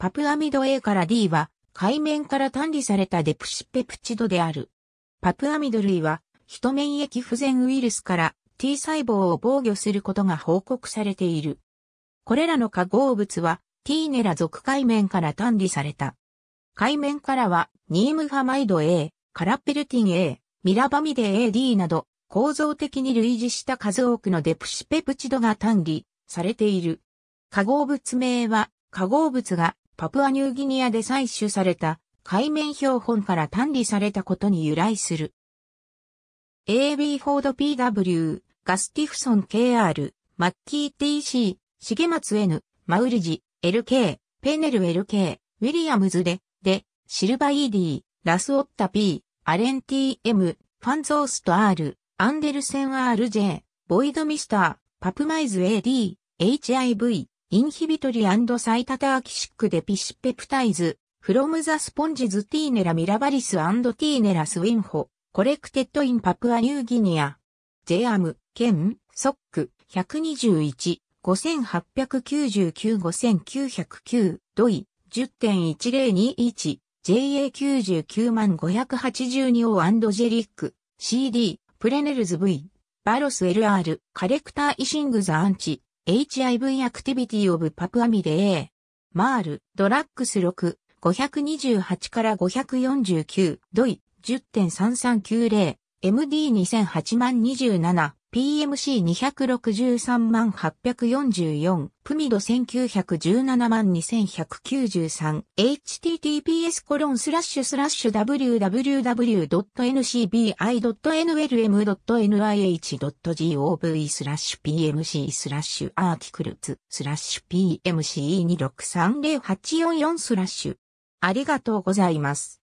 パプアミド A から D は海面から単離されたデプシペプチドである。パプアミド類は人免疫不全ウイルスから T 細胞を防御することが報告されている。これらの化合物は T ネラ属海面から単離された。海面からはニームファマイド A、カラペルティン A、ミラバミデ AD など構造的に類似した数多くのデプシペプチドが単離されている。化合物名は化合物がパプアニューギニアで採取された海面標本から単理されたことに由来する。AB フォード PW、ガスティフソン KR、マッキー TC、重松 N、マウルジ、LK、ペネル LK、ウィリアムズで、で、シルバ ED、ラスオッタ P、アレン TM、ファンゾースト R、アンデルセン RJ、ボイドミスター、パプマイズ AD、HIV、インヒビトリサイタターキシックデピシペプタイズ、フロムザスポンジズティーネラミラバリスティーネラスウィンホ、コレクテッドインパプアニューギニア。ジェアム、ケン、ソック、121、5899-5909、ドイ、10.1021、JA99582 オジェリック、CD、プレネルズ V、バロス LR、カレクターイシングザアンチ、HIV アクティビティオブパプアミで A。マール、ドラッグス6、528から549、ドイ、10.3390、MD2008 27、PMC263 万844、プミド1917万2193、https コロンスラッシュスラッシュ www.ncbi.nlm.nih.gov スラッシュ PMC スラッシュアーティクルツスラッシュ PMC263084 スラッシュ。ありがとうございます。